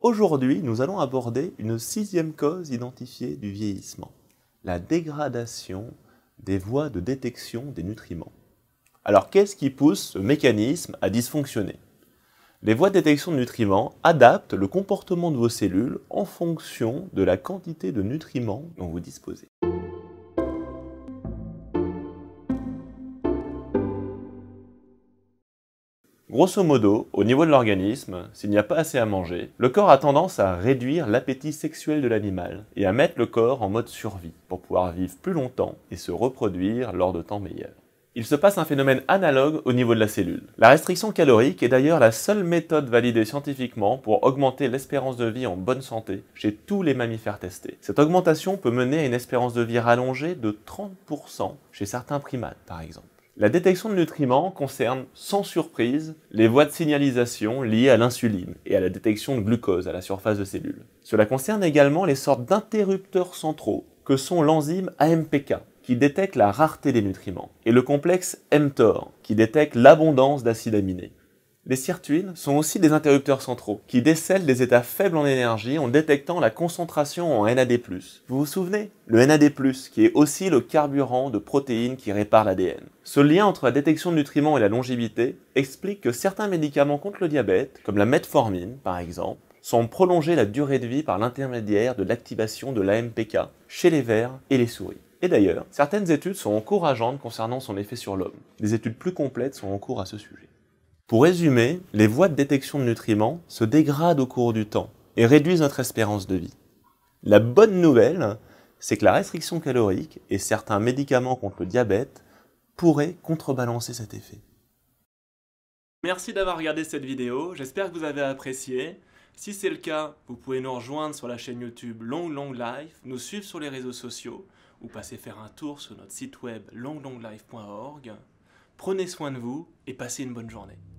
Aujourd'hui, nous allons aborder une sixième cause identifiée du vieillissement, la dégradation des voies de détection des nutriments. Alors qu'est-ce qui pousse ce mécanisme à dysfonctionner Les voies de détection de nutriments adaptent le comportement de vos cellules en fonction de la quantité de nutriments dont vous disposez. Grosso modo, au niveau de l'organisme, s'il n'y a pas assez à manger, le corps a tendance à réduire l'appétit sexuel de l'animal et à mettre le corps en mode survie pour pouvoir vivre plus longtemps et se reproduire lors de temps meilleurs. Il se passe un phénomène analogue au niveau de la cellule. La restriction calorique est d'ailleurs la seule méthode validée scientifiquement pour augmenter l'espérance de vie en bonne santé chez tous les mammifères testés. Cette augmentation peut mener à une espérance de vie rallongée de 30% chez certains primates par exemple. La détection de nutriments concerne sans surprise les voies de signalisation liées à l'insuline et à la détection de glucose à la surface de cellules. Cela concerne également les sortes d'interrupteurs centraux que sont l'enzyme AMPK qui détecte la rareté des nutriments et le complexe mTOR qui détecte l'abondance d'acides aminés. Les sirtuines sont aussi des interrupteurs centraux qui décèlent des états faibles en énergie en détectant la concentration en NAD+. Vous vous souvenez Le NAD+, qui est aussi le carburant de protéines qui répare l'ADN. Ce lien entre la détection de nutriments et la longévité explique que certains médicaments contre le diabète, comme la metformine par exemple, sont prolongés la durée de vie par l'intermédiaire de l'activation de l'AMPK chez les vers et les souris. Et d'ailleurs, certaines études sont encourageantes concernant son effet sur l'homme. Des études plus complètes sont en cours à ce sujet. Pour résumer, les voies de détection de nutriments se dégradent au cours du temps et réduisent notre espérance de vie. La bonne nouvelle, c'est que la restriction calorique et certains médicaments contre le diabète pourraient contrebalancer cet effet. Merci d'avoir regardé cette vidéo, j'espère que vous avez apprécié. Si c'est le cas, vous pouvez nous rejoindre sur la chaîne YouTube Long Long Life, nous suivre sur les réseaux sociaux ou passer faire un tour sur notre site web longlonglife.org. Prenez soin de vous et passez une bonne journée.